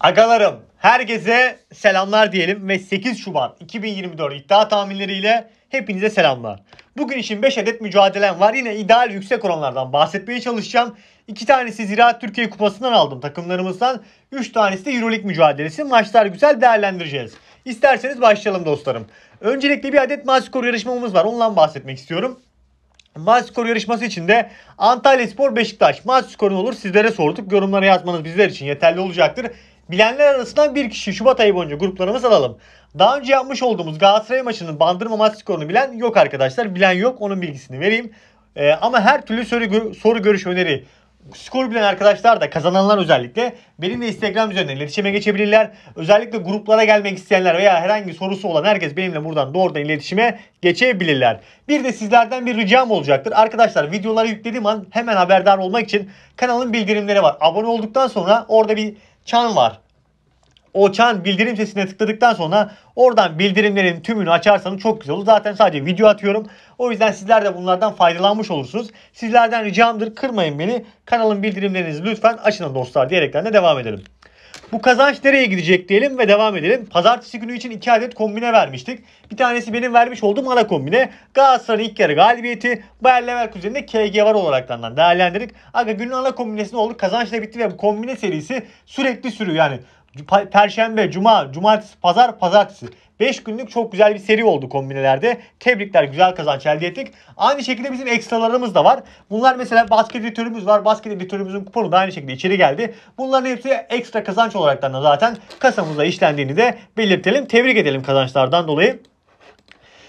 Agalarım herkese selamlar diyelim ve 8 Şubat 2024 iddia tahminleriyle hepinize selamlar. Bugün için 5 adet mücadelem var. Yine ideal yüksek oranlardan bahsetmeye çalışacağım. 2 tanesi Ziraat Türkiye Kupası'ndan aldım takımlarımızdan. 3 tanesi de Euroleague mücadelesi. Maçlar güzel değerlendireceğiz. İsterseniz başlayalım dostlarım. Öncelikle bir adet maç skoru yarışmamız var. Ondan bahsetmek istiyorum. Maç skoru yarışması için de Antalya Spor Beşiktaş maç skoru olur sizlere sorduk. Yorumlara yazmanız bizler için yeterli olacaktır. Bilenler arasından bir kişi Şubat ayı boyunca gruplarımız alalım. Daha önce yapmış olduğumuz Galatasaray maçının bandırma maç skorunu bilen yok arkadaşlar. Bilen yok onun bilgisini vereyim. Ee, ama her türlü soru, soru görüş öneri skor bilen arkadaşlar da kazananlar özellikle benimle Instagram üzerinden iletişime geçebilirler. Özellikle gruplara gelmek isteyenler veya herhangi sorusu olan herkes benimle buradan doğrudan iletişime geçebilirler. Bir de sizlerden bir ricam olacaktır. Arkadaşlar videoları yüklediğim an hemen haberdar olmak için kanalın bildirimleri var. Abone olduktan sonra orada bir çan var o bildirim sesine tıkladıktan sonra oradan bildirimlerin tümünü açarsanız çok güzel olur. Zaten sadece video atıyorum. O yüzden sizler de bunlardan faydalanmış olursunuz. Sizlerden ricamdır kırmayın beni. Kanalın bildirimlerinizi lütfen açın dostlar diyerekten de devam edelim. Bu kazanç nereye gidecek diyelim ve devam edelim. Pazartesi günü için 2 adet kombine vermiştik. Bir tanesi benim vermiş olduğum ana kombine. Galatasaray'ın ilk yarı galibiyeti. Bayer Leverkusen'de KG var olaraktan değerlendirdik. Aga günün ana kombinesi ne oldu? Kazançla bitti ve bu kombine serisi sürekli sürüyor. Yani Perşembe, Cuma, Cumartesi, Pazar, Pazartesi. 5 günlük çok güzel bir seri oldu kombinelerde. Tebrikler güzel kazanç elde ettik. Aynı şekilde bizim ekstralarımız da var. Bunlar mesela basket editörümüz var. Basket editörümüzün kuponu da aynı şekilde içeri geldi. Bunların hepsi ekstra kazanç olaraktan da zaten kasamızda işlendiğini de belirtelim. Tebrik edelim kazançlardan dolayı.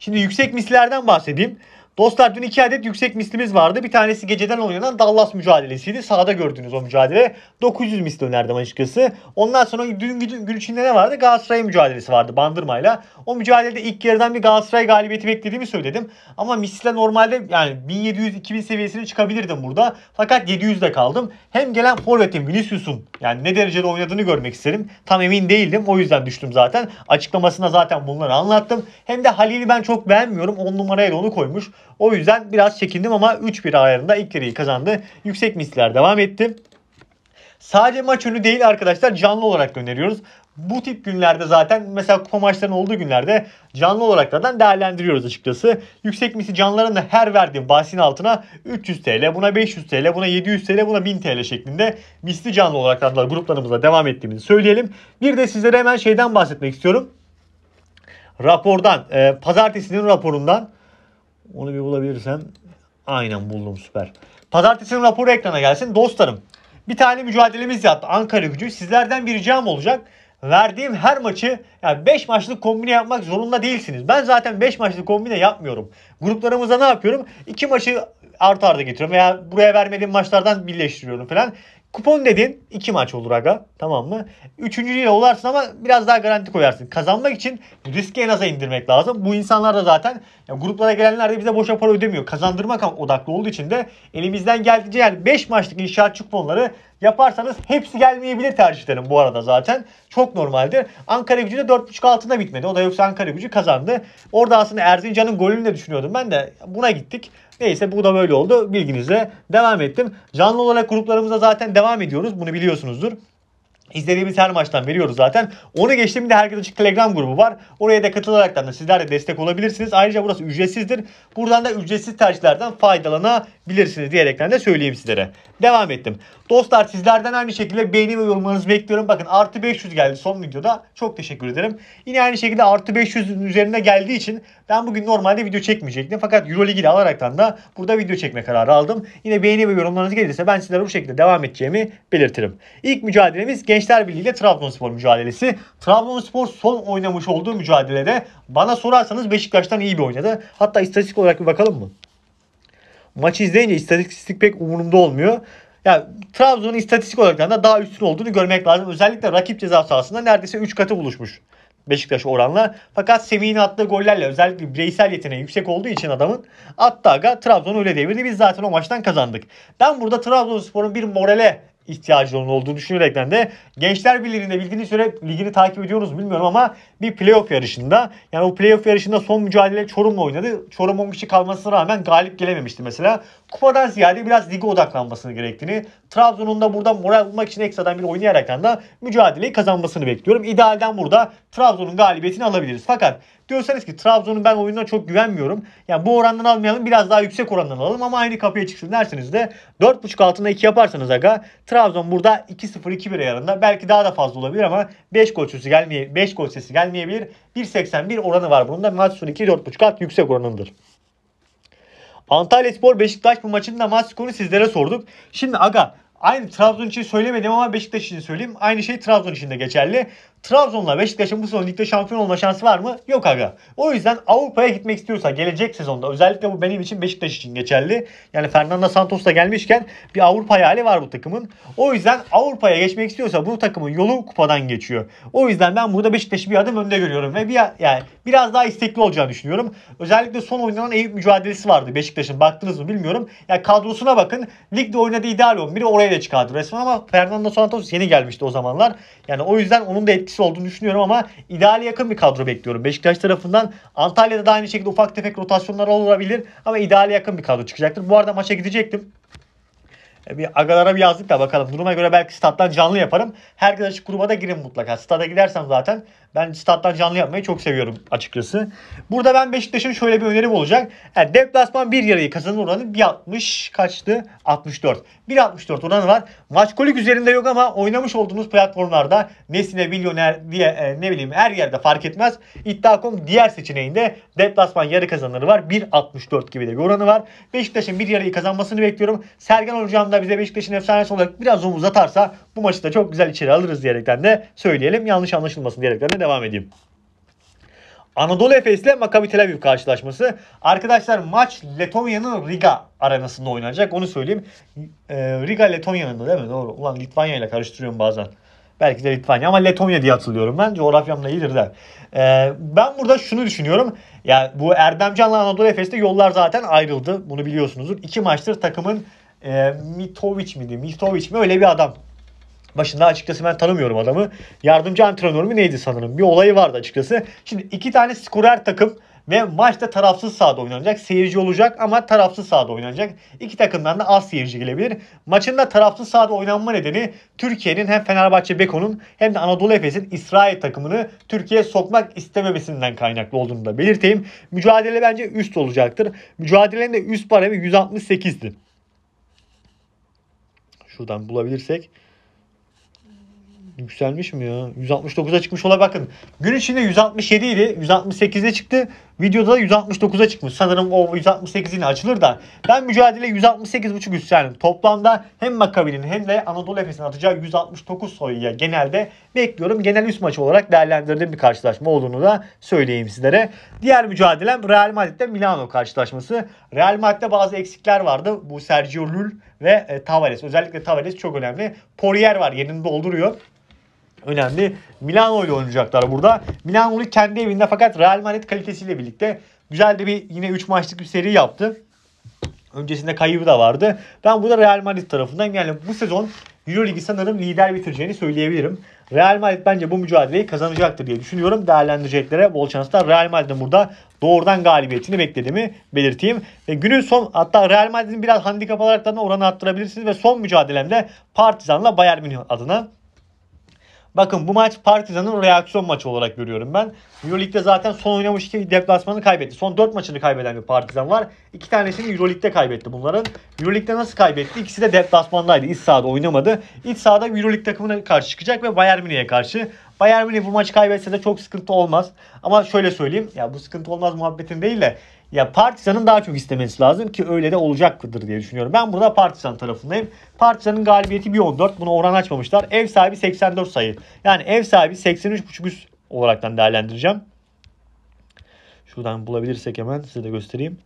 Şimdi yüksek mislerden bahsedeyim. Dostlar dün iki adet yüksek mislimiz vardı. Bir tanesi geceden oynanan Dallas mücadelesiydi. Sahada gördünüz o mücadele. 900 misli önerdim açıkçası. Ondan sonra dün gün, gün içinde ne vardı? Galatasaray mücadelesi vardı Bandırma'yla. O mücadelede ilk yarıdan bir Galatasaray galibiyeti beklediğimi söyledim. Ama misle normalde yani 1700-2000 seviyesine çıkabilirdim burada. Fakat 700'de kaldım. Hem gelen forvetim Vinicius'un yani ne derecede oynadığını görmek isterim. Tam emin değildim. O yüzden düştüm zaten. Açıklamasına zaten bunları anlattım. Hem de Halil'i ben çok beğenmiyorum. 10 numaraya da onu koymuş. O yüzden biraz çekindim ama 3-1 ayarında ilk yarıyı kazandı. Yüksek misler devam etti. Sadece maç önü değil arkadaşlar canlı olarak gönderiyoruz. Bu tip günlerde zaten mesela kupa maçlarının olduğu günlerde canlı olarak zaten değerlendiriyoruz açıkçası. Yüksek misi canlılarında her verdiğim bahsin altına 300 TL, buna 500 TL, buna 700 TL, buna 1000 TL şeklinde misli canlı olarak da gruplarımıza devam ettiğimizi söyleyelim. Bir de sizlere hemen şeyden bahsetmek istiyorum. Rapordan, e, pazartesinin raporundan onu bir bulabilirsem aynen buldum süper. Pazartesinin raporu ekrana gelsin. Dostlarım bir tane mücadelemiz yaptı Ankara gücü. Sizlerden bir ricam olacak. Verdiğim her maçı yani 5 maçlık kombine yapmak zorunda değilsiniz. Ben zaten 5 maçlık kombine yapmıyorum. Gruplarımıza ne yapıyorum? 2 maçı art arda getiriyorum veya buraya vermediğim maçlardan birleştiriyorum falan. Kupon dedin 2 maç olur aga. Tamam mı? Üçüncüyle olarsın ama biraz daha garanti koyarsın. Kazanmak için bu riski en aza indirmek lazım. Bu insanlar da zaten ya gruplara gelenler de bize boşa para ödemiyor. Kazandırmak odaklı olduğu için de elimizden geldiğince yani 5 maçlık inşaatçı kuponları yaparsanız hepsi gelmeyebilir tercihlerim bu arada zaten. Çok normaldir. Ankara gücü de 4.5 altında bitmedi. O da yoksa Ankara gücü kazandı. Orada aslında Erzincan'ın golünü de düşünüyordum ben de. Buna gittik. Neyse bu da böyle oldu. Bilginizle devam ettim. Canlı olarak gruplarımızda zaten devam ediyoruz. Bunu biliyorsunuzdur. İzlediğimiz her maçtan veriyoruz zaten. Onu geçtim de herkes açık Telegram grubu var. Oraya da katılarak da sizler de destek olabilirsiniz. Ayrıca burası ücretsizdir. Buradan da ücretsiz tercihlerden faydalanabilirsiniz diyerekten de söyleyeyim sizlere. Devam ettim. Dostlar sizlerden aynı şekilde beğeni ve yorumlarınızı bekliyorum. Bakın artı 500 geldi son videoda. Çok teşekkür ederim. Yine aynı şekilde artı 500'ün üzerine geldiği için ben bugün normalde video çekmeyecektim. Fakat Euroleague'i de alaraktan da burada video çekme kararı aldım. Yine beğeni ve yorumlarınız gelirse ben sizlere bu şekilde devam edeceğimi belirtirim. İlk mücadelemiz Gençler Birliği ile Trabzonspor mücadelesi. Trabzonspor son oynamış olduğu mücadelede bana sorarsanız Beşiktaş'tan iyi bir oynadı. Hatta istatistik olarak bir bakalım mı? Maçı izleyince istatistik pek umurumda olmuyor yani Trabzon'un istatistik olarak da daha üstün olduğunu görmek lazım. Özellikle rakip ceza sahasında neredeyse 3 katı buluşmuş Beşiktaş oranla. Fakat Semih'in attığı gollerle özellikle bireysel yeteneği yüksek olduğu için adamın attı aga Trabzon öyle devirdi. Biz zaten o maçtan kazandık. Ben burada Trabzonspor'un bir morale ihtiyacının olduğunu düşünerekten de Gençler Birliği'nde bildiğiniz üzere ligini takip ediyoruz bilmiyorum ama bir playoff yarışında yani o playoff yarışında son mücadele Çorum'la oynadı. Çorum 10 kişi kalmasına rağmen galip gelememişti mesela. Kupadan ziyade biraz lige odaklanmasını gerektiğini Trabzon'un da burada moral bulmak için ekstradan bir oynayarak da mücadeleyi kazanmasını bekliyorum. İdealden burada Trabzon'un galibiyetini alabiliriz. Fakat diyorsanız ki Trabzon'un ben oyununa çok güvenmiyorum. Yani bu orandan almayalım biraz daha yüksek orandan alalım ama aynı kapıya çıksın derseniz de 4.5 altında 2 yaparsanız aga Trabzon burada 2-0-2-1 ayarında belki daha da fazla olabilir ama 5 gol sesi gelmeye 5 gol sesi gelmeyebilir. 1.81 oranı var bunun da maç sonu 2 4.5 alt yüksek oranındır. Antalya Spor Beşiktaş bu maçın da maç skorunu sizlere sorduk. Şimdi aga Aynı Trabzon için söylemedim ama Beşiktaş için söyleyeyim. Aynı şey Trabzon için de geçerli. Trabzon'la Beşiktaş'ın bu sezon ligde şampiyon olma şansı var mı? Yok aga. O yüzden Avrupa'ya gitmek istiyorsa gelecek sezonda özellikle bu benim için Beşiktaş için geçerli. Yani Fernando Santos da gelmişken bir Avrupa hayali var bu takımın. O yüzden Avrupa'ya geçmek istiyorsa bu takımın yolu kupadan geçiyor. O yüzden ben burada Beşiktaş'ı bir adım önde görüyorum ve bir yani biraz daha istekli olacağını düşünüyorum. Özellikle son oynanan Eyüp mücadelesi vardı Beşiktaş'ın. Baktınız mı bilmiyorum. Ya yani kadrosuna bakın. Ligde oynadığı ideal 11'i oraya da çıkardı resmen ama Fernando Santos yeni gelmişti o zamanlar. Yani o yüzden onun da etkisi etkisi olduğunu düşünüyorum ama ideal yakın bir kadro bekliyorum. Beşiktaş tarafından Antalya'da da aynı şekilde ufak tefek rotasyonlar olabilir ama ideal yakın bir kadro çıkacaktır. Bu arada maça gidecektim. E, bir agalara bir yazdık da bakalım. Duruma göre belki stat'tan canlı yaparım. Herkes açık gruba da girin mutlaka. Stat'a gidersem zaten ben stat'tan canlı yapmayı çok seviyorum açıkçası. Burada ben Beşiktaş'ın şöyle bir önerim olacak. Yani e, deplasman bir yarıyı kazanır oranı 1.60 kaçtı? 64. 1.64 oranı var. Maç kolik üzerinde yok ama oynamış olduğunuz platformlarda Nesine, Milyoner diye e, ne bileyim her yerde fark etmez. İddia.com diğer seçeneğinde deplasman yarı kazanırı var. 1.64 gibi de bir oranı var. Beşiktaş'ın bir yarıyı kazanmasını bekliyorum. Sergen Hocam da da bize Beşiktaş'ın efsanesi olarak biraz omuz atarsa bu maçı da çok güzel içeri alırız diyerekten de söyleyelim. Yanlış anlaşılmasın diyerekten de devam edeyim. Anadolu Efes ile Maccabi Tel Aviv karşılaşması. Arkadaşlar maç Letonya'nın Riga arenasında oynanacak. Onu söyleyeyim. Ee, Riga Letonya'nın da değil mi? Doğru. Ulan Litvanya ile karıştırıyorum bazen. Belki de Litvanya ama Letonya diye hatırlıyorum ben. Coğrafyamla iyidir de. Ee, ben burada şunu düşünüyorum. Ya yani bu Erdemcan'la Anadolu Efes'te yollar zaten ayrıldı. Bunu biliyorsunuzdur. İki maçtır takımın e, ee, Mitovic miydi? Mitovic mi? Öyle bir adam. Başında açıkçası ben tanımıyorum adamı. Yardımcı antrenör mü neydi sanırım? Bir olayı vardı açıkçası. Şimdi iki tane skorer takım ve maçta tarafsız sahada oynanacak. Seyirci olacak ama tarafsız sahada oynanacak. İki takımdan da az seyirci gelebilir. Maçın da tarafsız sahada oynanma nedeni Türkiye'nin hem Fenerbahçe Beko'nun hem de Anadolu Efes'in İsrail takımını Türkiye'ye sokmak istememesinden kaynaklı olduğunu da belirteyim. Mücadele bence üst olacaktır. Mücadelenin de üst baremi 168'di. Şuradan bulabilirsek Yükselmiş mi ya? 169'a çıkmış olay bakın. Gün içinde 167 idi. 168'e çıktı. Videoda da 169'a çıkmış. Sanırım o 168 yine açılır da. Ben mücadele 168.5 üstlendim. Toplamda hem Makabi'nin hem de Anadolu Efes'in atacağı 169 sayıya genelde bekliyorum. Genel üst maçı olarak değerlendirdiğim bir karşılaşma olduğunu da söyleyeyim sizlere. Diğer mücadelem Real Madrid'de Milano karşılaşması. Real Madrid'de bazı eksikler vardı. Bu Sergio Lul ve e, Tavares. Özellikle Tavares çok önemli. Poirier var yerinde dolduruyor önemli. Milano ile oynayacaklar burada. Milano'lu kendi evinde fakat Real Madrid kalitesiyle birlikte güzel de bir yine 3 maçlık bir seri yaptı. Öncesinde kaybı da vardı. Ben burada Real Madrid tarafından Yani bu sezon Euroligi sanırım lider bitireceğini söyleyebilirim. Real Madrid bence bu mücadeleyi kazanacaktır diye düşünüyorum. Değerlendireceklere bol şanslar. Real Madrid'in burada doğrudan galibiyetini beklediğimi belirteyim. Ve günün son hatta Real Madrid'in biraz handikap olarak da oranı arttırabilirsiniz ve son mücadelemde Partizan'la Bayern Münih adına Bakın bu maç Partizan'ın reaksiyon maçı olarak görüyorum ben. Euroleague'de zaten son oynamış iki deplasmanı kaybetti. Son 4 maçını kaybeden bir Partizan var. İki tanesini Euroleague'de kaybetti bunların. Euroleague'de nasıl kaybetti? İkisi de deplasmandaydı. İç sahada oynamadı. İç sahada Euroleague takımına karşı çıkacak ve Bayern Münih'e karşı. Bayern Münih bu maçı kaybetse de çok sıkıntı olmaz. Ama şöyle söyleyeyim. Ya bu sıkıntı olmaz muhabbetin değil de ya Partizan'ın daha çok istemesi lazım ki öyle de olacaktır diye düşünüyorum. Ben burada Partizan tarafındayım. Partizan'ın galibiyeti bir 1.14. Bunu oran açmamışlar. Ev sahibi 84 sayı. Yani ev sahibi 83.5 üst olaraktan değerlendireceğim. Şuradan bulabilirsek hemen size de göstereyim.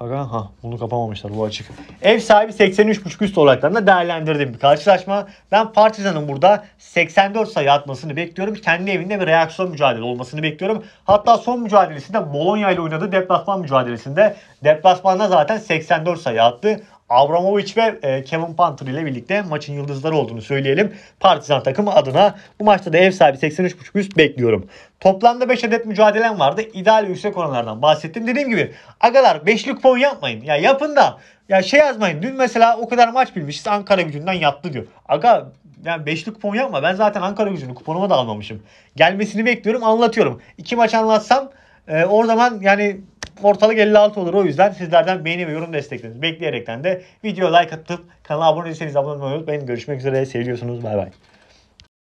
Aga ha bunu kapamamışlar bu açık. Ev sahibi 83.5 üst oraklarında değerlendirdiğim bir karşılaşma. Ben Partizan'ın burada 84 sayı atmasını bekliyorum. Kendi evinde bir reaksiyon mücadele olmasını bekliyorum. Hatta son mücadelesinde Bologna ile oynadığı deplasman mücadelesinde deplasmanda zaten 84 sayı attı. Avramovic ve e, Kevin Panther ile birlikte maçın yıldızları olduğunu söyleyelim. Partizan takımı adına bu maçta da ev sahibi 83.5 üst bekliyorum. Toplamda 5 adet mücadelem vardı. İdeal yüksek oranlardan bahsettim. Dediğim gibi agalar 5'li puan yapmayın. Ya yapın da ya şey yazmayın. Dün mesela o kadar maç bilmişiz Ankara gücünden yattı diyor. Aga yani beşli kupon yapma. Ben zaten Ankara gücünü kuponuma da almamışım. Gelmesini bekliyorum anlatıyorum. İki maç anlatsam e, o zaman yani ortalık 56 olur. O yüzden sizlerden beğeni ve yorum desteklerinizi bekleyerekten de video like atıp kanala abone değilseniz abone olmayı unutmayın. Görüşmek üzere. Seviyorsunuz. Bay bay.